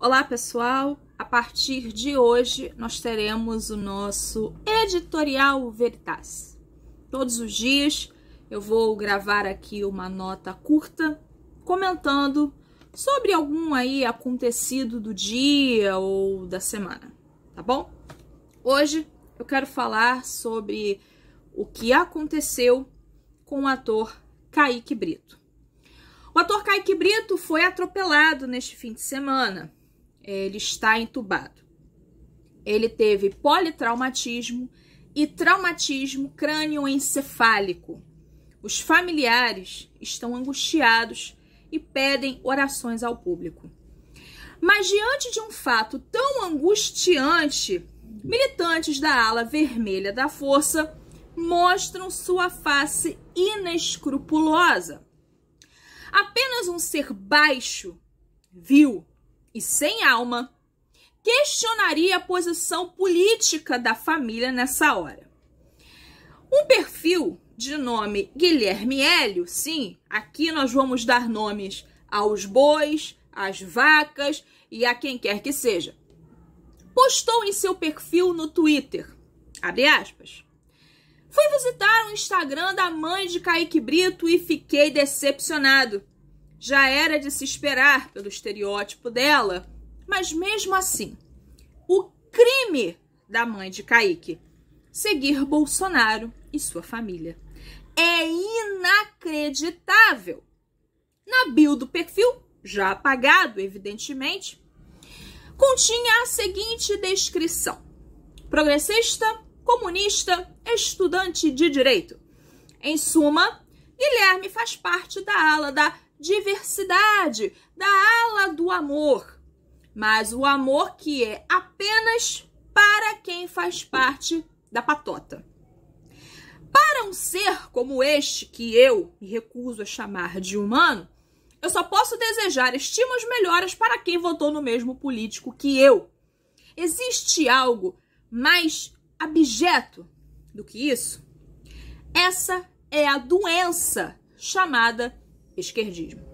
Olá, pessoal! A partir de hoje nós teremos o nosso editorial Veritas. Todos os dias eu vou gravar aqui uma nota curta comentando sobre algum aí acontecido do dia ou da semana, tá bom? Hoje eu quero falar sobre o que aconteceu com o ator Kaique Brito. O ator Kaique Brito foi atropelado neste fim de semana ele está entubado. Ele teve politraumatismo e traumatismo crânioencefálico. Os familiares estão angustiados e pedem orações ao público. Mas diante de um fato tão angustiante, militantes da ala vermelha da força mostram sua face inescrupulosa. Apenas um ser baixo viu e sem alma, questionaria a posição política da família nessa hora. Um perfil de nome Guilherme Hélio, sim, aqui nós vamos dar nomes aos bois, às vacas e a quem quer que seja. Postou em seu perfil no Twitter, abre aspas, fui visitar o Instagram da mãe de Kaique Brito e fiquei decepcionado. Já era de se esperar pelo estereótipo dela, mas mesmo assim, o crime da mãe de Kaique seguir Bolsonaro e sua família. É inacreditável! Na bio do perfil, já apagado, evidentemente, continha a seguinte descrição: progressista, comunista, estudante de direito. Em suma, Guilherme faz parte da ala da diversidade, da ala do amor. Mas o amor que é apenas para quem faz parte da patota. Para um ser como este, que eu me recuso a chamar de humano, eu só posso desejar estímulos melhoras para quem votou no mesmo político que eu. Existe algo mais abjeto do que isso? Essa é a doença chamada esquerdismo.